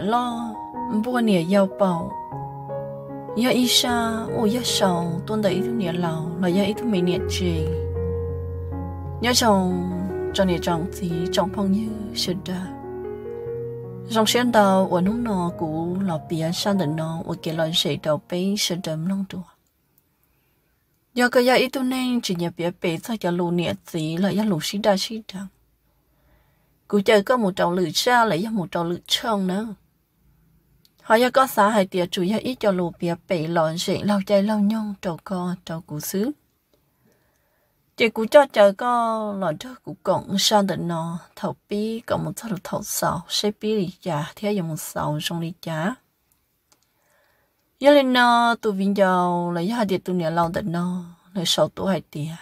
lo, ít ít sa, lâu, mấy chồng cho chồng thì chồng phong như sự đã trong xuyên đầu ở nông nọ cũ lọ bia sang đến nọ ở kia lần sẽ đầu bê sự đấm long đùa do cái gia ít tu nên chỉ nhập bia bê sao cho lù nhiệt gì là gia lù xí đa xí đằng cụ chơi có một trầu lử xa lại gia một trầu lử trong nữa họ giờ có xã hội tiệt chủ yếu ít cho lù bia bị loạn xịn lâu chạy lâu nhung trầu co trầu cụ xứ chị cụ cho chờ có lọn trước cụ cộng sang định nó thầu bi cộng một thầu thầu sầu xe bi đi già theo dòng một sầu trong đi chả giờ lên nó tụi vinh giàu lấy hải tiệt tụi nhà lâu định nó lấy sầu tụi hải tiệt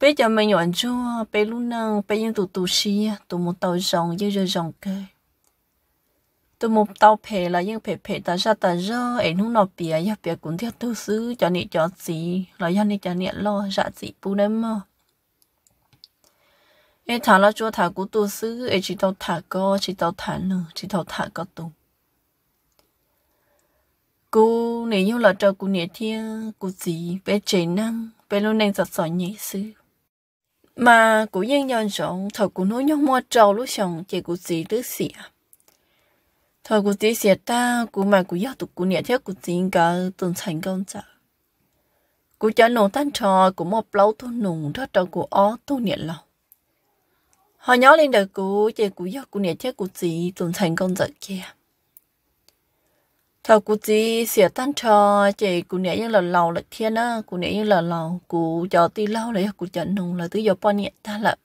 bây giờ mình nhọn chua bây lúc nào bây giờ tụ tụ xì tụ một tàu rồng giờ giờ rồng cây tôi một tàu phê là những phê phê ta ra ta ra ấy nó nó bìa ya bìa cũng theo tôi xứ cho nị cho gì là ya nị cho nị lo ra gì bu nên mà ấy thà là chúa thà của tôi xứ ấy chỉ tàu thà có chỉ tàu thà nữa chỉ tàu thà có tu cô nị như là cho cô nị thiên cô gì bé chế năng bé luôn nên giật sỏi nhị xứ mà cô nhân nhân rộng thật cô nói nhau mua trâu lúc xong chỉ cô gì đứa xỉa và cuộc tí sẽ ta cụ mà cụ giáo tụ cụ nhẹ theo cuộc tính cả tuần thành công trả cụ cho nổ tan trò cụ một lâu tu nùng thoát trò cụ ó tu nhẹ lòng họ nhớ lên đời cụ chỉ cụ giáo cụ nhẹ theo cuộc tí tuần thành công trả kia thầu cuộc tí sẽ tan trò chỉ cụ nhẹ như là lâu lại thiên á cụ nhẹ như là lâu cụ cho tí lâu lại cụ cho nùng là tứ giờ bao nhẹ ta lại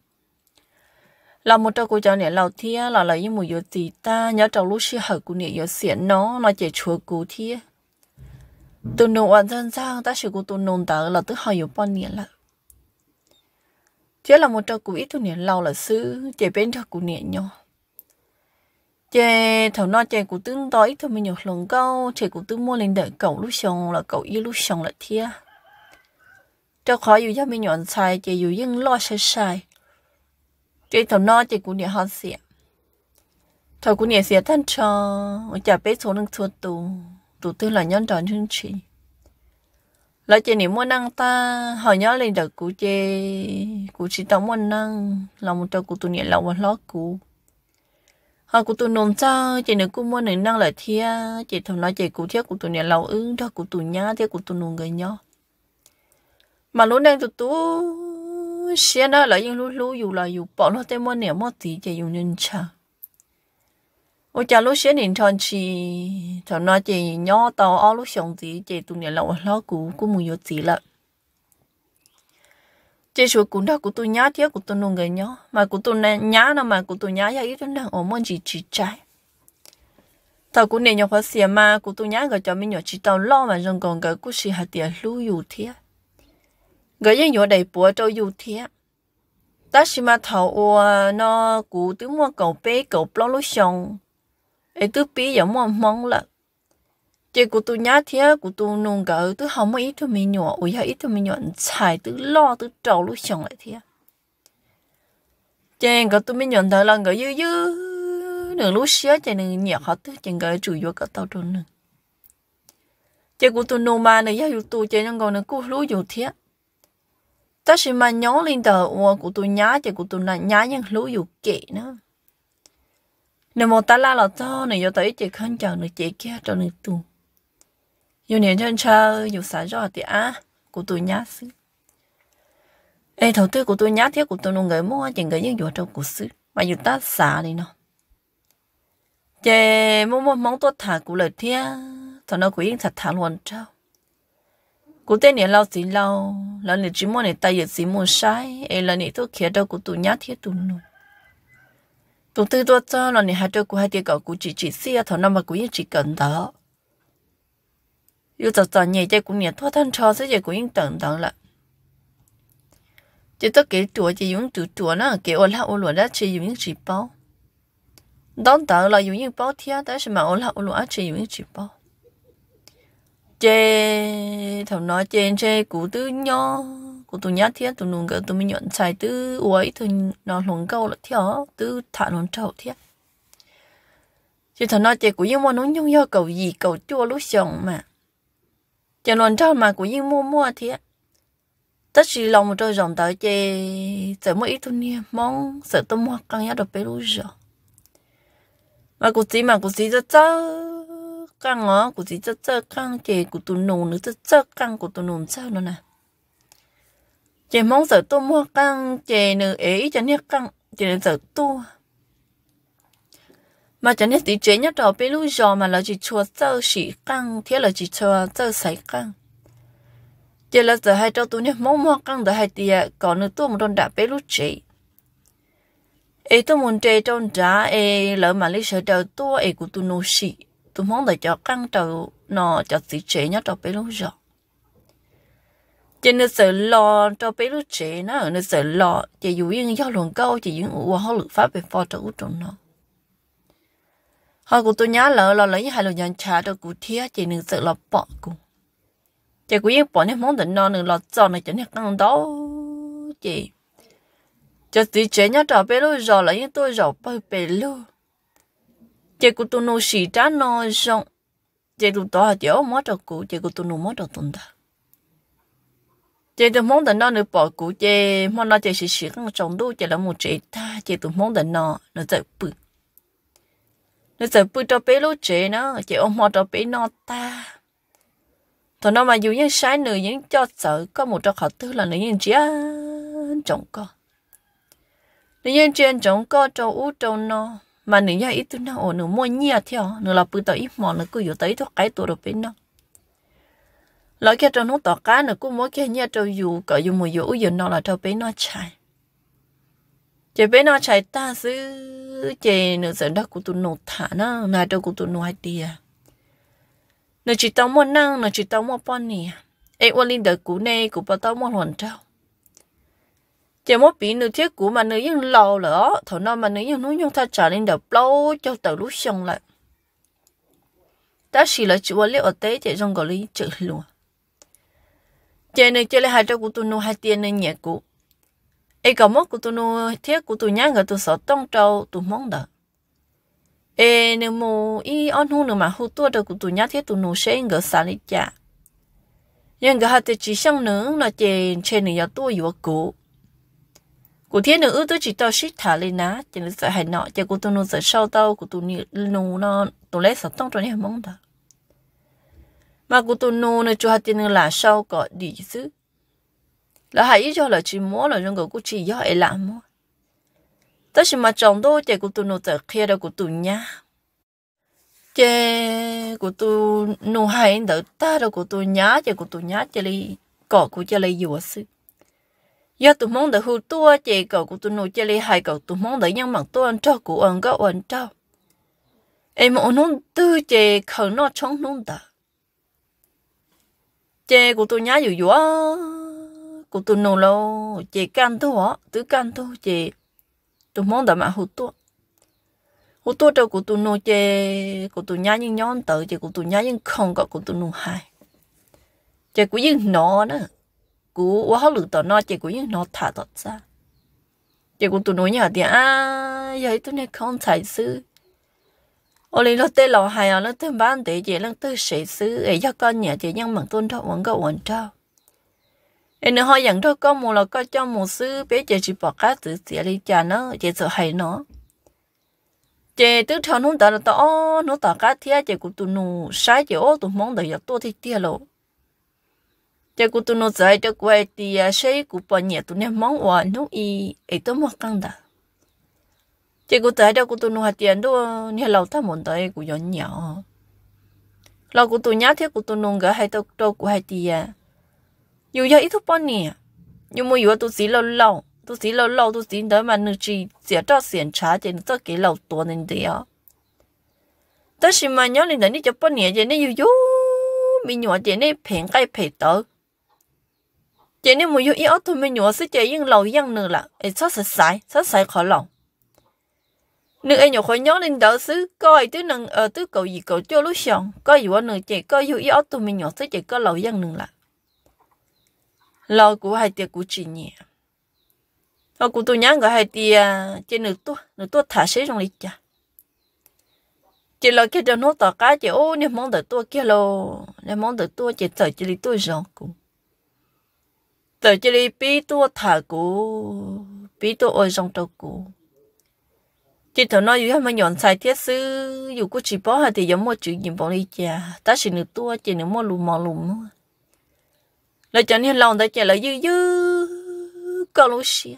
là một trong cô cháu nè lầu thia là lấy một yếu gì ta nhớ trâu lúc xưa hở của nè yếu xiển nó nó chỉ chúa cú thia tụi nụ ở dân sang ta chỉ của tụi nụ tớ là tức hỏi yếu bao nè là chứ là một trong của ít tụi nè lầu là sư chỉ bên trâu của nè nhau chè thầu nó chè của tướng tối thôi mình nhổ lần câu chè của tướng mua lên đợi cậu lúc xong là cậu yêu lúc xong là thia cho khỏi dù cho mình nhọn sai chè dù dưng lo sai sai chị thằng nó chị cũng nhiều hơn xịa thằng cũng nhiều xịa thân cho chả biết số năng thua tù tù tư là nhân tròn hương chị lại chị niệm muốn năng ta hỏi nhớ lên được cụ chị cụ chị tao muốn năng lòng một trò cụ tụi nhiều là một lót cụ họ cụ tụi nôn sao chị nếu cụ muốn nửa năng lại thia chị thằng nói chị cụ thiết cụ tụi nhiều là ứng cho cụ tụi nhá thiết cụ tụi nôn người nhau mà lúc này tụt tú xia đó là yên lú lú dù là dù bỏ nó tên mua nẻ mua tí chỉ dùng nhân cha ô cha lú xia nín thon chi thon nó chỉ nhỏ tàu ao lú xong tí chỉ tụi nẻ lậu ló cú cú mù yếu tí lợ chỉ số cú đó cú tụi nhá tiếc cú tụi nông người nhỏ mà cú tụi nhá nó mà cú tụi nhá ya ít đang ở môn chỉ chỉ trái tàu cú nè nhỏ khó xia mà cú tụi nhá gọi cho mình nhỏ chỉ tàu lo mà rong còn cái cú xia hạt tiền lú dù thiệt người dân vừa đầy bùa cho dù thế ta chỉ mà thầu ua nó cụ tứ mua cầu bé cầu lo lối sông ấy tứ bé giờ mua mong là chỉ cụ tụ nhá thế cụ tụ nung gỡ tứ không mấy tụi mình nhỏ ui hay tụi mình nhỏ xài tứ lo tứ trâu lối sông lại thế chỉ có tụi mình nhỏ thở là người dư dư nửa lối xía chỉ nửa nhẹ họ tứ chỉ gỡ chủ yếu cả tàu trôn nửa chỉ cụ tụ nung mà nửa yêu tụ chỉ nung còn nửa cụ lối dù thế ta 但是嘛 nhóm lên tờ ủa của tôi nhá chứ của tôi là nhá nhưng lú dù kệ nữa nếu mà ta la là to này do tới chỉ không chờ được chỉ kia cho được tu dù nếu chân chờ dù xả rõ thì á của tôi nhá xứ ê thầu tư của tôi nhá thiết của tôi nó người mua chỉ người những chỗ trong của xứ mà dù ta xả đi nó chè mua một món tốt thả của lời thiết thằng nó của yên thật thả luôn trao cú tên này lâu gì lâu là này chỉ muốn để tay giật gì muốn sai ấy là này tôi kia đâu cú tụ nhát thiết tụ nụ tụ tư tôi cho là này hai đứa cú hai đứa cậu cú chỉ chỉ xí xia thằng nào mà cú chỉ cần đó yêu thật thật nhẹ chơi cú nhẹ thoát thân cho sẽ chơi cú yên tận tận lại chỉ tôi kể tuổi chỉ dùng tuổi tuổi nó kể ôn là ôn luôn đó chỉ dùng chỉ bao đón tận là dùng những bao thiên đó là mà ôn là ôn luôn chỉ dùng chỉ bao chê thằng nói chê chê cú tư nhỏ cú tụ nhát thiết tụ nùng cái tụ mình nhận xài tư uấy thằng nó lồng câu là thiếu tư thả nó trâu thiết chứ thằng nói chê cú yên mua nó nhung yêu cầu gì cầu chua lúc xong mà chê nó trâu mà cú yên mua mua thiết tất sự lòng một trôi dòng tới chê sợ mỗi ít tụ nia mong sợ tụ mua căng nhát được bê lúc giờ mà cú tí mà cú tí rất chắc căng ó cụ chỉ chất chất căng chè của tụ nồn nữa chất chất căng của tụ nồn sao nữa nè chè mong sợ tôi mua căng chè nữa ấy cho nên căng chè nữa sợ tu mà cho nên thì chế nhất đó bên lúc giờ mà là chỉ chua sơ xỉ căng thế là chỉ chua sơ sấy căng chỉ là giờ hai cháu tôi nhé mong mua căng giờ hai tia còn nữa tôi một đòn đã bên lúc chế ấy tôi muốn chơi trong đá ấy lỡ mà lấy sợ đầu tôi ấy của tôi nô xỉ tôi muốn để cho căng trầu nó cho sĩ chế nhá cho bé lúc rồi chỉ nên sợ lo cho bé lúc chế nó nên sợ lo chỉ dù yên giao luận câu chỉ yên ủa họ lực pháp về phò trợ út trong nó họ của tôi nhá lỡ lo lấy hai lần nhận trả cho cụ thiết chỉ nên sợ lo bỏ cụ chỉ cụ yên bỏ nên mong định nó nên lo cho này cho nên căng đó chỉ cho sĩ chế nhá cho bé lúc rồi là yên tôi rồi bơi bé lúc chị cụ tu nó xì trả nó xong chị tu tao chị ở mất đầu cụ chị cụ tu nó mất đầu tuần ta chị tu mong đến nó nữa bỏ cụ chị mong nó chị xì xì cái chồng đu chị là một chị ta chị tu mong đến nó nó chạy bự nó chạy bự cho bé lú chị nó chị ôm mất cho bé nó ta thôi nó mà dù những sai nữ những cho sợ có một trong họ thứ là nữ nhân chị chồng con nữ nhân chị chồng con cho ú chồng nó mà nếu như ít tu nó ổn nữ mua nhia theo ờ, nữ là bự tới ít mòn nữ cứ yếu tới thuốc cái tuổi rồi bên nó lỡ kia cho nó tỏ cá nữ cứ mỗi kia nhà cho dù cỡ dù mùa dù giờ nó là cho bên nó chạy chỉ bên nó chạy ta xứ chỉ nữ sợ đất của tụi nó thả nó là cho của tụi nó hay đi à chỉ tao mua năng nữ chỉ tao mua pon nè ai à. quên linh đời cũ này cũng bảo tao mua hoàn trao chỉ một bị nữ thiết của mà nữ dân lâu nữa thổ nó mà nữ dân nó nhung ta trả nên được lâu cho tàu lúc xong lại ta chỉ là chịu lấy ở tế chỉ trong gọi lý chữ luôn chỉ nữ chỉ là hai trăm của tôi nó hai tiền nên nhẹ cũ ai cả mốt của tôi nó thiết của tôi nhang người tôi sợ tông trâu tôi mong đợi ê nếu mù y ăn hung nữa mà hút tua được của tôi nhát thiết tôi nó sẽ người xả lý chả nhưng người hai hạt chỉ xong nữa là chỉ trên này là tôi vừa cũ cụ thiên nữ tôi chỉ tao thả lên ná chỉ là sợ hại nọ chỉ cụ tôi nó sợ sau tao cụ tôi nhị nó tôi lấy sợ tông cho nên mong đó mà cụ tôi nô nó cho hạt tiền là sau có đi chứ là hãy cho là chỉ mua là trong cái cụ chỉ do ấy làm tất nhiên mà chồng tôi chỉ cụ tôi nô sợ kia đâu cụ tôi nhá chỉ cụ tôi nô hay đỡ ta đâu cụ tôi nhá chỉ cụ tôi nhá chỉ là cọ cụ chỉ là dừa xứ giờ tụi mong đợi hụt tua chị cầu của tụi nội chơi lì hai cầu tụi mong đợi nhân mạng tôi ăn cho của ăn gạo ăn cho em muốn nôn tư chị khẩu nó chống nôn tạ chị của tụi nhá dù dù của tụi nội lâu chị can tu á tứ can tu chị tụi mong đợi mà hụt tua hụt tua cho của tụi nội chị của tụi nhá nhưng nhóm tới chị của tụi nhá nhưng không có của tụi nội hai chị của nhưng nó nữa cú quá hậu lử tao nó chỉ cú những nó thả tao ra chỉ cú tụi nó nhỏ thì à giờ tụi nó không chạy sư ô lý nó tê lò hay à nó tê bán để chỉ nó tê sỉ sư ấy cho con nhà chỉ nhưng mà tôn thọ vẫn có ổn trao em nó hỏi dặn thôi con mù là con cho mù sư bé chỉ chỉ bỏ cá tự xỉa đi cha nó chỉ sợ hay nó chị tứ theo nó tao là tao nó tao cá thia chị cũng tụi nó sai chị ô tụi mong đợi giờ tôi thì tia lộ cho cô tu nó dạy cho quay thì sẽ cụ bỏ nhẹ tu nè mong hòa nó y ấy tôi mua căng đã cho cô dạy cho cô tu nó hạt tiền đó nè lâu ta muốn tới cụ dọn nhỏ lâu cụ tu nhá thế cụ tu nó gỡ hai tao tao cụ hai thì dù giờ ít thúc bỏ nhẹ nhưng mà dù tu xí lâu lâu tu xí lâu lâu tu xí tới mà nữ chỉ giờ cho xiển trả thì nó cái lâu tuổi nên đấy à tới khi mà nhớ lên đấy cho bỏ nhẹ thì nó dù dù mình nhỏ thì nó phèn cái phèn tới chị nếu mà yêu yêu thôi mình nhớ sẽ chị những lâu yên nữa là ấy sao sẽ sai sao sai khó lòng Nếu ấy nhớ khỏi nhớ lên đó xứ coi tứ năng ở tứ cầu gì cầu cho lúc xong coi gì nữa chị coi yêu yêu thôi mình nhớ sẽ chị có lâu yên nữa là lâu của hai tiệc của chị nhỉ lâu của tôi nhớ gọi hai tiệc chị nữ tôi nữ tôi thả xế trong lịch chả chị lo kia cho nó tỏ cá chị ô nếu mong đợi tôi kia lo nếu mong đợi tôi chị sợ chị đi tôi rồi cũng tờ chỉ đi bí tua thả cũ bí tua ôi rong tàu cũ chỉ thằng nói dù mà nhọn sai thiết sư dù cô chỉ bỏ thì giống một chữ nhìn bọn đi chà ta chỉ nửa tua chỉ nửa mua lùm mò lùm nữa lời cho nên lòng ta chả lời dư dư có lúc xia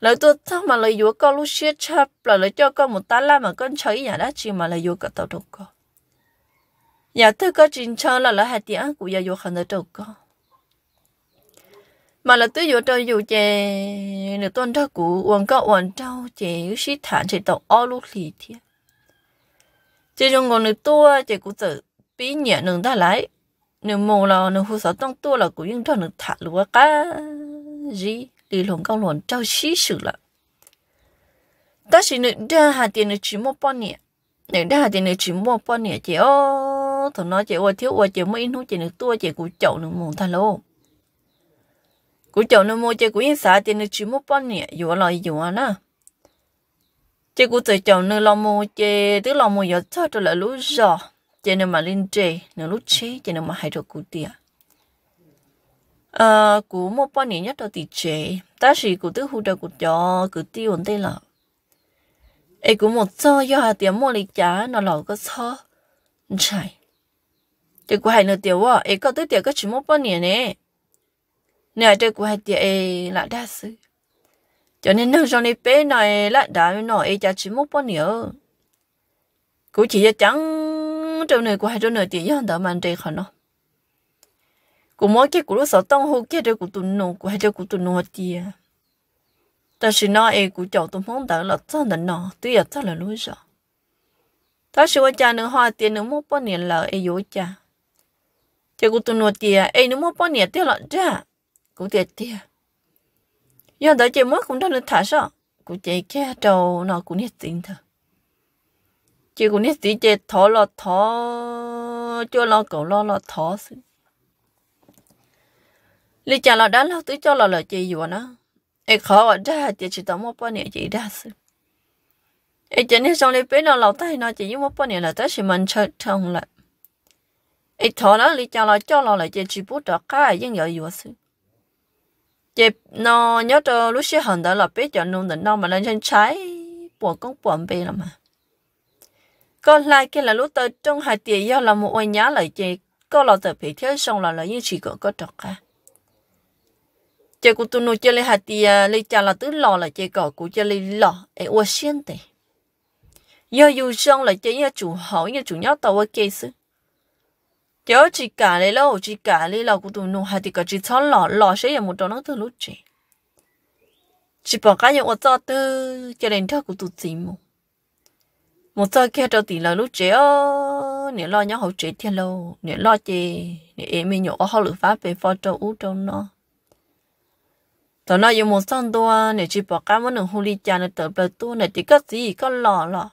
lời tôi thắc mà lời dúa có lúc xia chập là lời cho con một tá la mà con chơi nhà đã chỉ mà lời dúa cả tàu đâu có nhà thứ có trình chơi là lời hạt tiếng của gia dúa khăn đã đâu có mà là tôi vừa cho dù chè được tuần ra cũ uống có uống trâu chè sĩ thản chỉ tàu ô lúc lì thiệt chỉ trong ngọn được tua chè cũng tự bí nhẹ nương ta lại nương mồ là nương hồ sọ trong tua là cũng yên cho nương thả lúa cá gì thì lồng cao lòn trâu sĩ sự là ta chỉ nương ra hà tiền nương chỉ một bao nhẹ nương ra hà tiền nương chỉ một bao nhẹ chè ô thằng nó chè ô thiếu ô chè mới in hú chè nương tua chè cũng chậu nương mồ thằng lâu cú chồng nó mua chơi cú yên xả thì nó chỉ mua bón nè, dù lại dù nè chơi cú chơi chồng nó lo mua chơi tức lo mua giờ cho trở lại lú giò chơi nó mà lên chơi nó lú chế chơi nó mà hay được cú tiền à cú mua bón nhẹ nhất là tỷ chế ta chỉ cú tức hụt được cú cho cú tiêu ổn đây là ấy cú một cho do hà tiền mua lịch giá nó lẩu có cho chạy chơi cú hay nữa tiền quá ấy có tới tiền có chỉ mua bón nhẹ nè nè đây của hai tiệt là đa sư cho nên nó trong này bé này là đã nó ấy cha chỉ một bao nhiêu cũng chỉ cho chẳng trong này của hai trong này tiệt như đó mà đây khó nó cũng mỗi cái của nó sợ tông hô kia đây của tụi nó của hai trong của tụi nó tiệt ta chỉ nói ấy của cháu tôi mong đó là chân là nọ tuy là chân là lối rồi ta chỉ qua cha nữa hoa tiền nữa một bao nhiêu là ấy vô cha chỉ của tụi nó tiệt ấy nữa một bao nhiêu tiệt là cha cụ tiệt tiệt giờ tới chị mất cũng đâu được thả sợ cụ chạy kia trâu nó cũng nhất tình thôi chị cũng nhất tình chị thỏ lo thỏ cho lo cậu lo lo thỏ sự lý trả lo đã lo tứ cho lo lo chị vừa nó ấy khó ra chị chỉ tao một bao nhiêu chị ra sự ấy chị nên xong lấy bé nó lo tay nó chị với một bao nhiêu là tới chị mình chơi trong lại ấy thỏ nó lý trả lo cho lo lại chị chỉ bút đó cái nhưng giờ vừa sự chị nó nhớ cho lúc xưa hận đó là biết cho nung đến đâu mà lên trên trái bỏ con bỏ bê là mà có lại cái là lúc tới trong hai tiền do là một ông nhá lại chị có lo tới phía thế xong là là như chỉ có có trọc cả chị của tôi nuôi chơi lấy hai tiền lấy cha là tứ lo là chị có của chơi lấy lò ấy ô xiên tệ giờ dù xong là chị nhà chủ hỏi nhà chủ nhớ tàu ở kia xứ chỗ chỉ cả lấy lâu chỉ cả lấy lâu cũng tụi nó hay thì cả chỉ cho lọ lọ sẽ là một chỗ nó từ lúc chị chỉ bỏ cái những ô tô từ cho đến thơ của tụi chị mù một giờ kia cho tiền là lúc chị ô nếu lo nhau hậu chị thiên lâu nếu lo chị nếu em mình nhổ họ lửa phá về phò cho ú trong nó tụi nó dùng một son tua nếu chỉ bỏ cái món đường huli cha nó tớ bờ tua này thì có gì có lọ lọ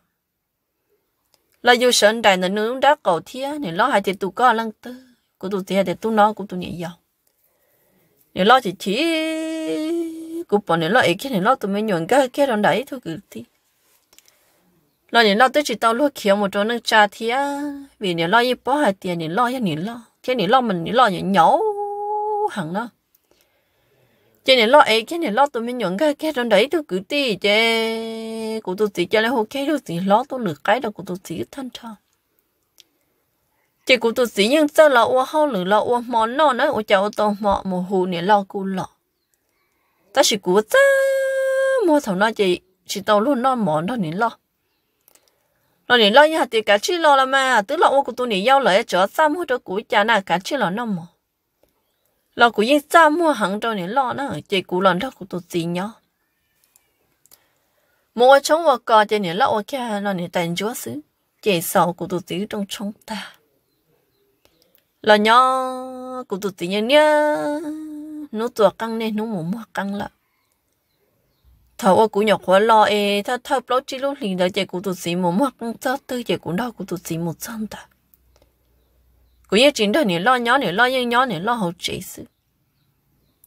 là dù sân đại nó nướng đã cầu thia thì lo hai thì tụ có lăng tư của tụ thia thì tụ nó của tụ nhẹ nhàng, thì lo chỉ chỉ của bọn này lo ấy kia này lo tụ mới nhuận cái cái đòn đấy thôi cứ thi lo này lo tới chỉ tao lo kiểu một chỗ nâng cha thia vì này lo y bỏ hai tiền này lo hay này lo thế này lo mình này lo nhẹ nhấu hẳn đó chế này lo ấy chế này lo tụi mình nhận cái cái trong đấy tôi cứ ti chế của tôi tí cho nên hồ cái tôi tí lo tôi lựa cái đó của tôi tí thân thơ chế của tôi tí nhưng sao là ô hao lửa là ô món nó nói ô cháu tôi mọ mồ hù này lo cù lo ta chỉ của ta mua thầu nó chỉ chỉ tàu luôn nó món đó nên lo nó nên lo như hạt thì cá chi lo là mà à, tức là ô của tôi này giao lại cho sao mua cho cú cha na cá chi lo nó mồ lo của yên sao mua hàng cho này lo nó chỉ cú lần đó của tôi gì nhở mua chống vào cò chỉ này lo ok nó này tàn chúa xứ chỉ sau của tôi gì trong chống ta là nhá của tôi gì nhá nó tua căng nên nó muốn mua căng lại thầu ở của nhọc hóa lo e thà thà lo chỉ lúc liền đó chỉ của tôi gì muốn mua căng sao tư chỉ của đó của tôi gì một trăm ta cũng như chính đó nè lo nhỏ này lo nhưng nhỏ này lo hậu chế sự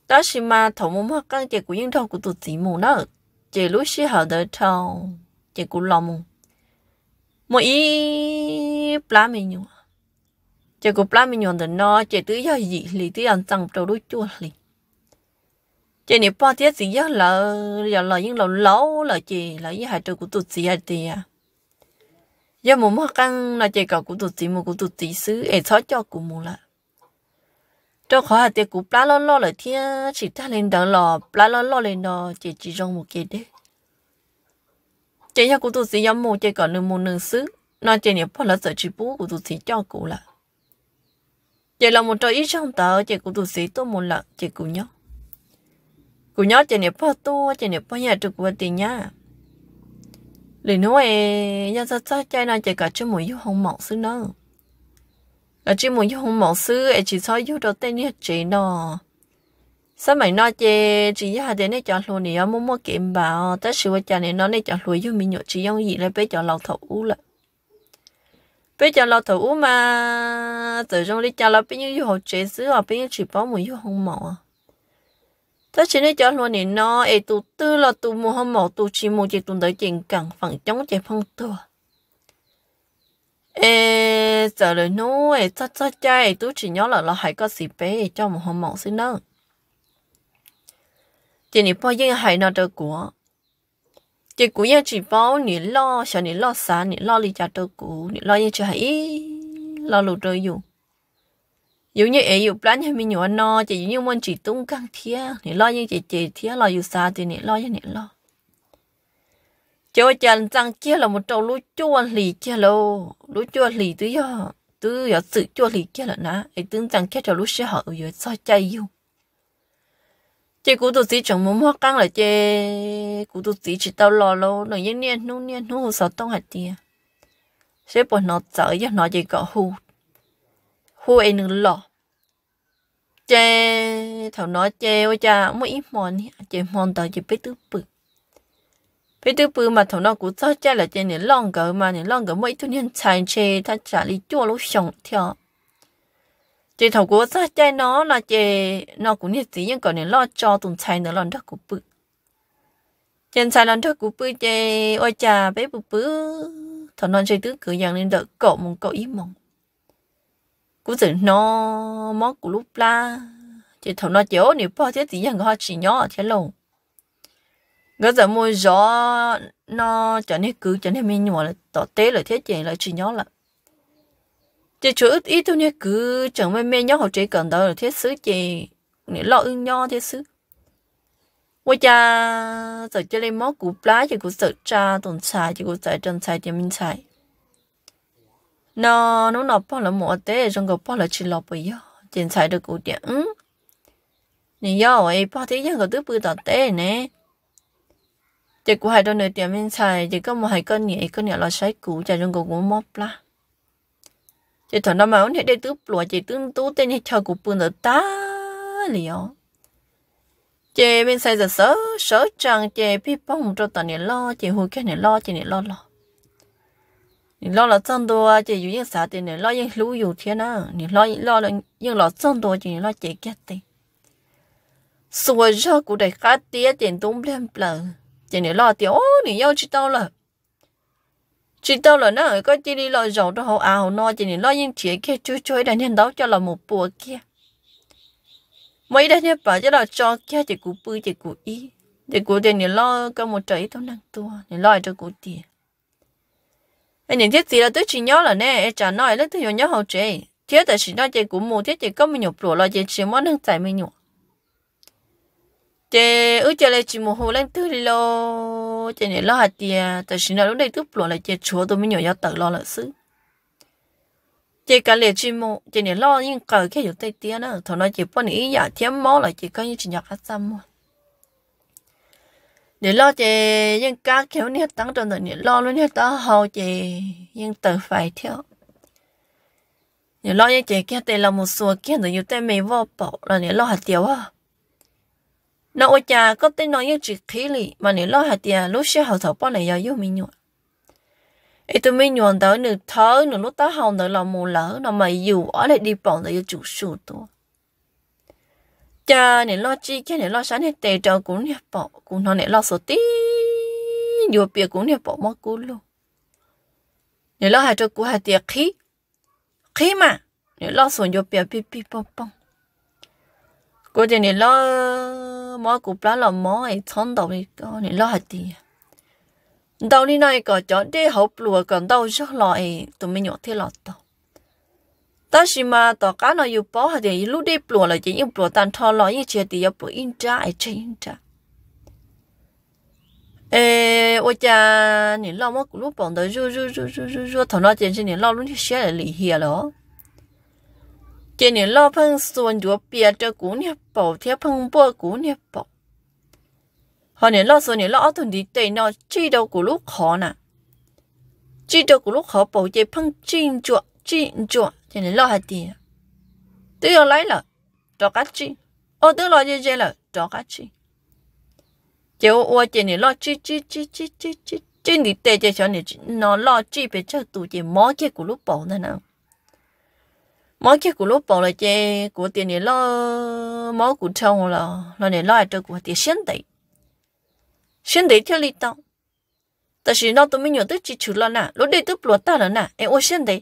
đó là mà thầu muốn mất căng chỉ của những thầu của tụt chỉ mù nó chỉ lúc xí hậu đợi thầu chỉ của lo mù một ý plá mình nhung chỉ của plá mình nhung thì nó chỉ tứ giờ gì lì tứ ăn tăng trâu đuôi chua lì chỉ này bao tiết gì giờ là giờ là những lâu lâu là chỉ là những hạt trâu của tụt chỉ hạt à giờ mù mất căng là chỉ có cụ tụt tì mù cụ tụt tì xứ ấy cho cho cụ mù lạ cho khó hạt tiệc cụ plá lo lo lại thiên chỉ ta lên đằng lò plá lo lo lên đò chỉ chỉ trong mù cái đấy chỉ nhà cụ tụt tì yếm mù chỉ có nửa mù nửa xứ nó chỉ nếu phải là sợ chì bú cụ tụt tì cho cụ lạ chỉ là một trò ít trong tờ chỉ cụ tụt tì tôi mù là chỉ cụ nhóc cụ nhóc chỉ nếu phải tôi chỉ nếu phải nhà trực của tiền nhá lì nó ấy nhà ta ta chơi nó chỉ cả chứ yêu hồng mỏng xứ nó cả chứ yêu hồng mỏng xứ ấy chỉ soi yêu đầu tiên nhất chỉ nó sao mày nói chê chỉ hai thế này cho luôn này mua mua kiếm bảo tới sự vợ chồng này nó này cho luôn yêu mình nhậu chỉ giống gì là bây giờ lâu thầu u lại bây giờ lâu thầu u mà tự trong đi cho là bây giờ yêu học chế xứ hoặc bây giờ chỉ bảo mỗi yêu hồng mỏng à thế chỉ nên cho luôn này nó ấy tụ tư là tụ mua hôm mỏ tụ chỉ mua chỉ tụ tới chuyện cẳng phần chống chỉ phong tua ê giờ rồi nó ấy chắc chắc chạy tụ chỉ nhớ là là hãy có gì bé cho một hôm mỏ xin đâu chỉ nên bao nhiêu hãy nó được của chỉ của nhà chỉ bao nhiêu lo sao nè lo sáng nè lo lý cha được của nè lo như chơi lo lụt rồi dùng dù như ấy dù plan hay mình nhỏ no chỉ như muốn chỉ tung căng thía nè lo như chỉ chị thía lo dù xa thì nè lo như nè lo cho chân răng kia là một trâu lúa chua lì kia lô lúa chua lì tứ yo tứ yo sự chua lì kia là nã ấy tướng răng kia trâu lúa sẽ họ rồi sao chay yêu chị cụ tôi chỉ chồng muốn mua căng là chị cú tôi sĩ chỉ tao lo lô nó như niên nu niên nu sao tông hạt tiền sẽ bỏ nó sợ cho nó chỉ có hù hù ấy nữa lo chê thằng nó chê ôi cha mỗi ít mòn nhỉ chê mòn tao chê biết tư bự biết tư bự mà thằng nó cũng sao cha là chê này long cỡ mà này long cỡ mỗi thứ nên chạy chê ta trả lý chua lỗ sống theo chê thằng cũng sao cha nó là chê nó cũng như gì nhưng còn này lo cho tụng chạy nữa lần đó cũng bự chân chạy lần đó cũng bự chê ôi cha bé bự bự thằng nó chê cứ cứ dạng nên đợi cậu mong cậu ít mong cú tự nó móc cú lúc la chỉ thầu nó chéo nếu bỏ thế thì rằng họ chỉ nhỏ thế lâu cái giờ mua gió nó cho nên cứ cho nên mình nhỏ là tỏ tế là thế chuyện là chỉ nhỏ là chỉ chú ít ít thôi nhé cứ chẳng may mấy nhỏ họ chỉ cần đó là thế xứ chị nếu lo ưng nhỏ thế xứ ôi cha giờ cho lên móc cú lá thì cú sợ cha tuần xài thì cú sợ chân xài chỉ mình xài nó nó nó bỏ là mua thế trong cái bỏ là chỉ lọp bây giờ tiền xài được cụ điện nè nếu ấy bỏ thế giờ cái thứ bự tọt thế nè chỉ có hai đôi nửa tiền mình xài chỉ có một hai cân nhẹ cân nhẹ là xài cụ chỉ trong cái cũng móc la chỉ thằng nó mà ông thấy đây thứ lúa chỉ tương tú tên hết cho cụ bự tọt ta liệu chị mình xài giờ sớ sớ chẳng chị biết bông cho tao nè lo chị hồi cái nè lo chị nè lo lo 你捞了这么多，就有些啥的呢？捞些路有天呢？你捞捞了用了这么多，就你捞解决的。所以说，古代卡爹点东边不了，就你捞掉哦，你要知道了，知道了呢，có chỉ đi lo dầu đó hậu à hậu no, chỉ ni lo những chuyện kia chui chui đàn nhân đó cho là một bùa kia. Mấy đàn nhân bảo cho là cho kia chỉ cụ bư chỉ cụ ý, chỉ cụ tiền ni lo có một trái thôi năng tua, ni lo cho cụ tiền anh những thấy gì là tôi chỉ nhớ là nè chả nói là tôi nhớ hậu chế thiết tại chỉ nói chế cũng mù thiết chế có mình nhục lụa là chế chỉ muốn nâng giải mình nhục chế ước chế là chỉ mù hồ lên tư đi lo chế này lo hạt tiền tại chỉ nói lúc đây tức lụa là chế chúa tôi mình nhục giao tự lo là sự chế cả lệ chỉ mù chế này lo nhưng cờ khi chỗ tay tiền nữa thằng nói chế bọn ý giả thiếu máu là chế có những chỉ nhặt hết xăm mà để lo chị nhưng cá kéo nè tăng trong đợt nè lo luôn nè đó hầu chị nhưng tự phải theo nè lo như chị kia tê là một số kia rồi yêu tê mày vô bỏ là nè lo hạt tiêu à nó ôi có tên nói như chị khí lì mà nè lo hạt tiêu lúc xưa hậu thọ bao này giờ yêu mình nhọ ấy tụi mình nhọn tới nửa thớ nửa lúc tới hậu nửa là mù lỡ nửa mày dù ở lại đi bỏ rồi yêu chủ sụt tôi cha nè lo chi cái này lo sáng này tề trò cũng này bỏ cũng nó này lo số tí dù bia cũng này bỏ mất cú luôn nè lo hai trò cú hai tiệc khí khí mà nè lo số dù bia pi pi bông bông cô chị nè lo mỏ cú plá là mỏ ấy thon đầu này có này lo hai tiệc đầu đi này có chỗ đi học luôn, còn đầu rất lo ấy tụi mình nhổ thế lọt đâu 但是嘛，大家呢又包下点一路的不了，就又不单他了，一切的要不印扎，爱吃印扎。诶，我家你老么咕噜蹦的，就就就就就就，头脑简直你老路就写了厉害了。今年老碰孙就别着姑娘包，贴碰包姑娘包。后年老孙年老屯的对呢，知道咕噜考呢，知道咕噜考包就碰进着。chị chi chỗ thì lo hết tiền tôi yêu lấy là cho các chị, ô tôi lo gì vậy là cho các chị, chiều ô chị này lo chị chị chị chị chị chị chi thì tệ cho cho này nó lo chị bị cho tụ chị mó cái của lúc bỏ này nào mó cái của lúc bỏ là chị của tiền này lo mó của trông là là này lo cho của tiền xin đấy xin đấy theo lý tao 但是那都没有得基础了呢，落地都落大了呢，哎，我现在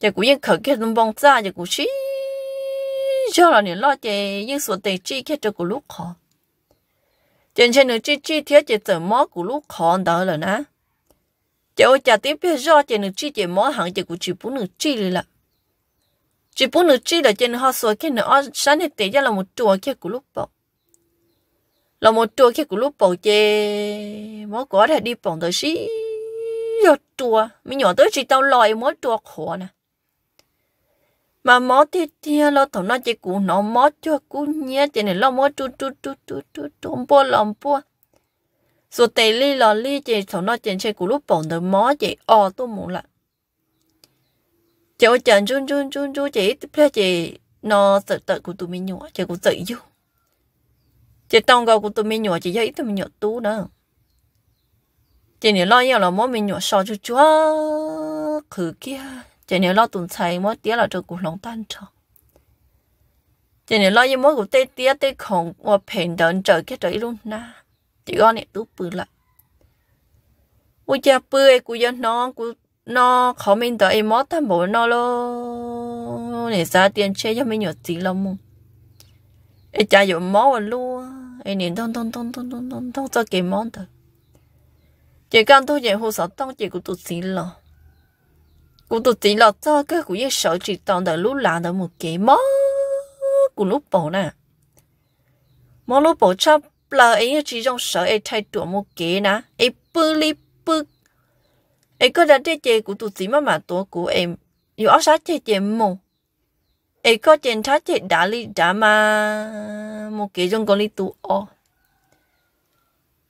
giờ cũng yên khởi cái đồng bông ra giờ cũng chỉ cho là nên lo chơi yên số tiền chi cái cho cũng lúc khó trên trên nữa chi chi thế chỉ tờ mó cũng lúc khó đó là nè giờ ôi chả tiếp biết do trên nữa chi chỉ mó hàng giờ cũng chỉ bốn nữa rồi là chỉ bốn nữa là trên họ số cái nữa sáng này tiền ra là một chùa cái cũng lúc bọc là một chùa cái cũng lúc bọc chơi mó có thể đi bọc tới xí rồi chùa mình nhỏ tới chỉ tao lòi mó chùa khó nè mà mót thì thì lo thằng nó chỉ cú nó mót cho cú nhé chỉ này lo mót chu chu chu chu chu chú bò lòng bò số tê li lo li chỉ thằng nó chỉ chơi cú lúc bỏng được mót chỉ o tôi muốn là chỗ chẳng chun chun chun chun chỉ tiếp theo chỉ nó sợ sợ cú tụi mình nhỏ chỉ cú tự yêu chỉ tông gạo cú tụi mình nhỏ chỉ dạy tụi mình nhỏ tú nữa chỉ này lo yêu là mót mình nhỏ so cho chúa khử kia chỉ nếu lo tụng chạy mỗi tía là cho cuộc lòng tan cho chỉ nếu lo như mỗi cuộc tê tía tê khổng và phèn đợn trời cái trời luôn na chỉ con này tú bự lại u cha bự cụ dân nó cụ nó khó mình đợi em mót bộ nó lo để ra tiền chơi cho mình nhiều tí lắm mông ê cha dụ mót và luôn ê nhìn thông thông thông thông thông thông thông cho kì mót thôi chỉ cần thôi vậy hồ sơ tăng chỉ cụ tụt xí lòng cô tụt tí lọt cho cái của cái sợ chỉ toàn đời lúc là đợi một cái mó của lúc bỏ nè mó lúc bỏ cho là ấy chỉ trong sợ ấy thay đổi một cái nè ấy bự li bự ấy có đã cái chơi của tụt tí mà mà tổ của em yêu áo sát chơi chơi mù ấy có chơi thắt chơi đá li đá mà một cái trong con li tụ ô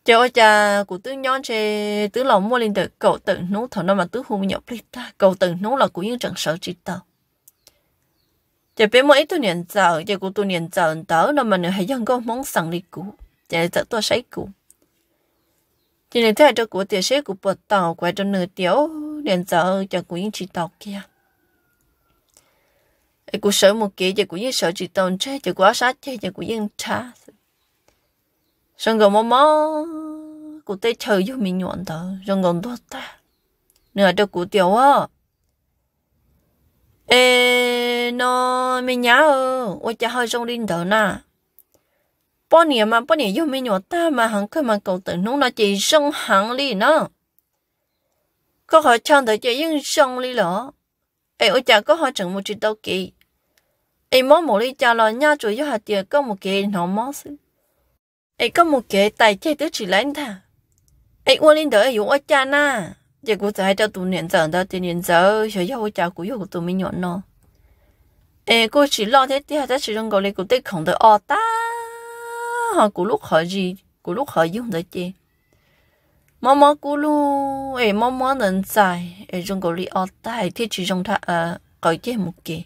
cho cha của tứ nhon chê tứ lòng mua lên được cậu tự nú thọ nó mà tứ hùng nhập lịch ta cậu tự nú là của những trận sở chỉ tao cho bé mỗi tu niệm giàu cho của tu niệm giàu tớ nó mà nữa hay dân có món sẵn lịch cũ cho là tôi sấy cũ chỉ là thế cho của tiền sấy của bột tàu quay cho nửa tiểu niệm giàu cho của những chỉ tàu kia của sở một kia chỉ của những sở chỉ tàu chơi, cho quá sát chơi, chỉ của những trà xong gần mama cụ tê chờ cho mình nhuận tờ xong gần đốt ta nửa cho cụ tiểu á ê nó mình nhá ơ ôi cha hơi xong linh tờ nà bao nhiêu mà bao nhiêu cho mình nhuận ta mà hắn cơ mà cậu tự nó là chỉ xong hắn đi nó có họ chọn thời chơi nhưng xong đi lỡ ê ôi cha có họ chẳng một chút đâu kì, ê món một đi cha lo nhau chủ yếu hạt tiền có một kỳ nó món xứ ấy có một cái tài chế tới chỉ lên thà ấy uống lên đỡ dùng ở cha na giờ cũng giải cho tụi niệm giờ đó thì niệm giờ giờ giờ hỗ trợ cũng dùng tụi mình nhọn nó ấy cô chỉ lo thế thì ta chỉ trong gọi là cũng tới không được ở ta họ cũng lúc họ gì cũng lúc họ dùng tới chứ mò mò cú lu ấy mò mò nên giải ấy trong gọi là ở ta thì chỉ trong thà gọi chế một cái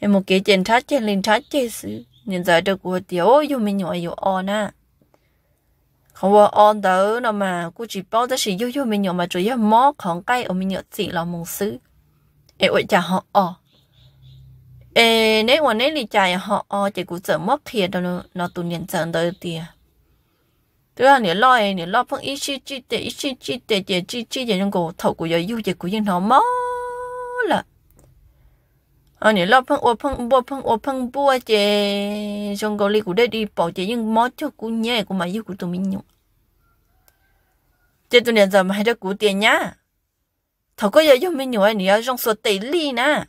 em một cái chuyện thắt trên lên thắt chế sự nhìn giờ được của tiểu yêu mình nhỏ yêu on à không có on đâu nào mà cô chỉ bảo giờ chỉ yêu yêu mình nhỏ mà chủ yếu mó không cái ở mình nhỏ chỉ là mông sứ em ôi chả họ on, ê nếu mà nếu lý giải họ o chỉ cũng sợ mất thiệt đâu nó tụi nhìn sợ đời tiền tức là nếu lo nếu lo phong ít chi chi tệ ít chi chi tệ chỉ chi chi giờ những cổ thầu của giờ yêu giờ của những nó mó là ở ờ, nhà lo phăng ô phăng bua phăng ô phăng bua chè trong gò li của đây đi bỏ chè nhưng mót cho cú nhẹ của mày yêu của tụi mình nhung chè tụi này giờ mà hay cho cú tiền nhá thằng có giờ cho mình nhung anh nhớ trong số tỷ ly nè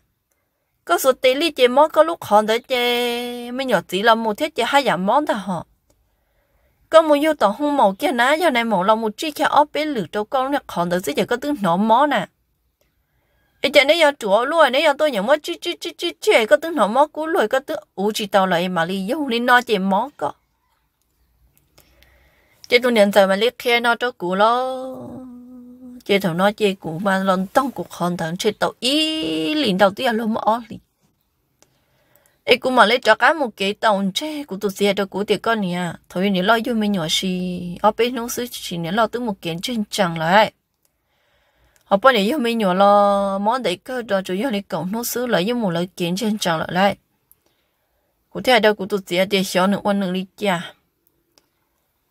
có số tỷ ly chè mót có lúc hòn đấy chè mình nhỏ chỉ là một thiết chè hai giảm mót thôi họ có một yêu tỏ hung màu kia ná do này màu lòng một chi kia óp bế lử trâu con nè hòn đấy chứ giờ có tiếng nổ mót nè bây giờ nếu giờ chỗ luôn nếu giờ tôi nhớ mất chứ chứ chứ chứ chứ có tướng nó mất cú rồi có tướng u chỉ tao lại mà li yêu nên nó chỉ mất cả chỉ tôi nhận giờ mà li kia nó cho cú lo chỉ thằng nó chỉ cú mà lần tông cục hòn thằng chỉ tao ý liền đầu tiên luôn mất li ấy cú mà lấy cho cá một cái tàu che cú tụt xe cho cú tiệt con nè thôi nếu lo yêu mình nhỏ xì ở bên nông sư chỉ nếu lo tới một kiến trên chẳng lại họ bao nhiêu mình nhỏ lo món đấy cơ đó chủ yếu là cổng nó xứ lại nhưng một lời kiến trên trào lại lại cụ thể đâu cụ tụt gì để xóa nữa quan nữa đi cha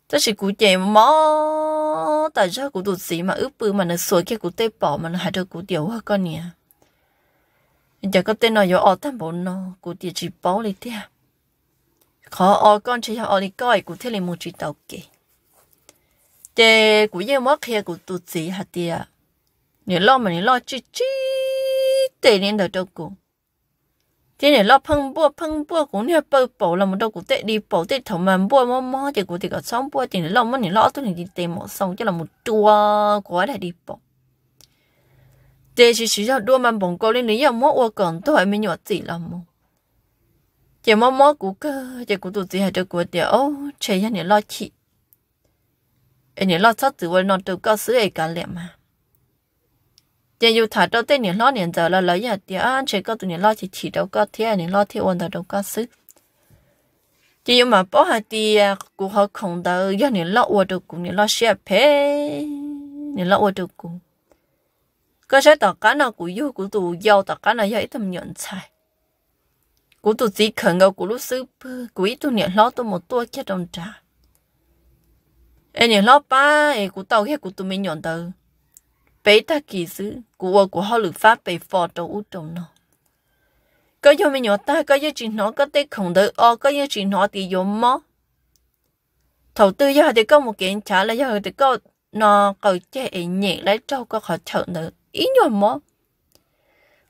tất sự cụ chạy mó tại sao cụ tụt gì mà ướp bự mà nó sôi kia cụ tê bỏ mà nó hại được cụ tiểu hơn con nhỉ giờ có tên nó yếu ở tam bốn nó cụ tiệt chỉ bỏ đi thế khó ở con chỉ ở đi coi cụ thế là một chỉ tàu kì để cụ yêu mất kia cụ tụt gì hả tiệt 你老么你老叽叽得你的照顾。thế này lo phăng bua phăng bua cũng như bơ bổ là một đâu cũng tệ đi bổ tệ thầu mà bua mò mò thì cũng thì có xong bua thì lo mất thì lo tôi thì đi tìm một xong chứ là một chua quá là đi bổ thế chỉ chỉ cho đua mà bổng câu lên lý do mò ua còn tôi mình nhỏ gì là mò chỉ mò mò cũng cơ chỉ cũng tụt gì hay được của thì ô chơi nhà này lo chị em này lo sát tử với nó tự có sữa ấy cả liệm mà giờ dù thả đâu tên những lo niệm giờ là lấy giờ thì anh chỉ có tụi những lo chỉ chỉ đâu có thế những lo thì ổn đâu có sức chỉ dù mà bỏ hạt thì cũng họ không đâu giờ những lo ổn được cũng những lo xe phe những lo ổn được cũng cơ sẽ tỏ cá nào cũng yêu cũng đủ yêu tỏ cá nào yêu ít tầm nhận sai cũng đủ chỉ cần gạo của lúc sư cũng ít tụ niệm lo tụ một tua chết đồng trà em niệm lo ba em của tàu hết cũng tụi mình nhận từ bé ta kỳ dữ của của họ lực pháp bị phò trâu út trồng nó có yêu mình nhỏ ta có yêu chuyện nó có tê không đợi o có yêu chuyện nó thì yêu mỏ thầu tư yêu thì có một kiện trả lại yêu thì có nó cầu chế nhẹ lấy trâu có họ chợ nữa ý nhỏ mỏ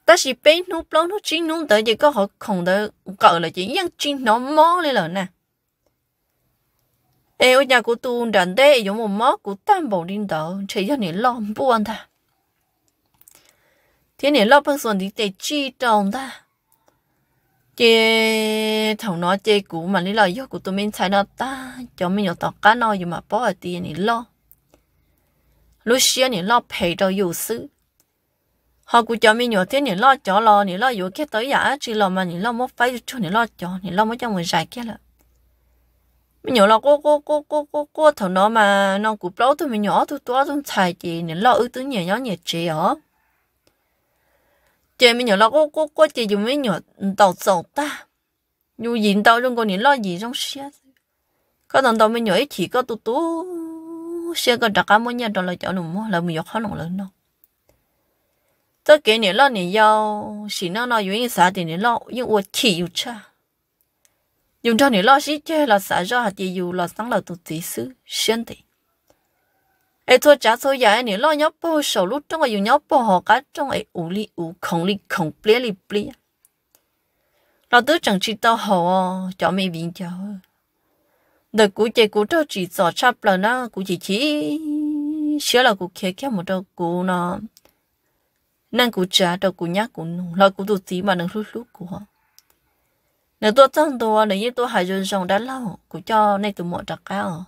ta chỉ bé nó plong nó chuyện nó tới thì có họ không đợi cậu là chỉ những chuyện nó mó lên rồi nè ê ở nhà của tôi đàn đê giống một mớ của tam bảo linh đạo chỉ cho 你浪不完它，天你浪不完你得知道它。chị thằng nó chị cũ mà lý lời do của tụi mình sai nó ta cho mình nhiều tọt cá nó nhưng mà bỏ tiền thì lo lúc xưa thì lo phải đâu dù sự họ của cho mình nhiều thế thì lo cho lo thì lo dù cái tới giả chỉ lo mà thì lo mất phải cho thì lo cho thì lo mới cho mình giải kia mình nhỏ là cô cô cô cô cô cô thằng nó mà nó cũng lâu thôi mình nhỏ thôi tôi trong chạy chị nên lo ưu tướng nhẹ nhỏ nhẹ chị hả chị mình nhỏ là cô cô cô chị dùng mình nhỏ tàu sầu ta dù gì tao trong con nhìn lo gì trong xe có thằng tao mình nhỏ ít chỉ có tôi tu xe còn đặt cả mỗi nhà đó là chỗ nào mà là mình giọt khó nồng lớn đâu tất cả những lo này do chỉ nó nói với xã thì những lo nhưng uất chỉ yêu cha dùng cho nửa lo xí chơi là xả cho hạt dù là sáng là tụt tí xứ xuyên thì ai thôi trả số giá nửa lo nhóc bao sổ lúc trong cái dùng nhóc bao họ cá trong ai ủ li ủ không li không ple li ple là tứ chẳng chỉ tao họ cho mày bình cho đợt cú chơi cú cho chỉ sợ chắp là nó cú chỉ chỉ xưa là cú kia kia một đầu cú nó năng cú trả đầu cú nhát cú là cú tụt tí mà năng lúc lúc cú họ nếu tôi chẳng tôi nếu như tôi hãy dùng dòng đã lâu cũng cho nên tôi mọi trạc cao ở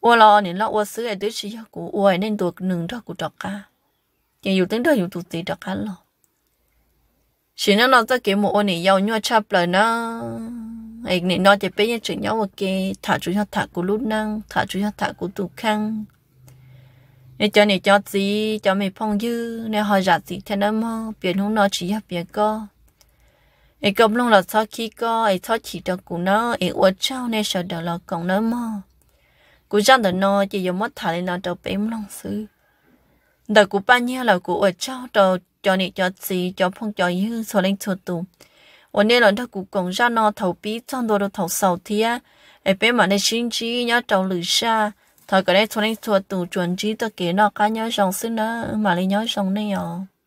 ua lo nên lo ua xứ ấy tới chỉ của ua nên tôi nương cho của trạc cá nhưng dù tính thôi dù tụt tí trạc cá lo chỉ nên nó ta kiếm một ua này giàu nhua chập lời nó ấy nên nó chỉ biết những chuyện nhau ok thả chú cho thả của lút năng thả chú cho thả của tụ khang nếu cho này cho gì cho mình phong dư nếu họ giả gì thế nó mơ biển không nó chỉ hợp biển co ai cầm luôn là cho khi có ai cho chỉ cho cô nó ai uất trao này sợ đỡ là còn nó mà, cô cho đỡ nói chỉ dùng mất thải nó cho bếm lòng sư đỡ cô ba nhiêu là cô uất trao đó cho nị cho gì cho phong cho như số lên số tù hôm nay là đỡ cô còn ra nó thầu bí trong đồ đồ thầu sầu thì á ai bếm mà nên xin chi nhớ trâu lử xa thời cái đấy số lên số tù chuẩn chi tôi kể nó cá nhớ dòng sư nữa, mà lấy nhớ dòng này à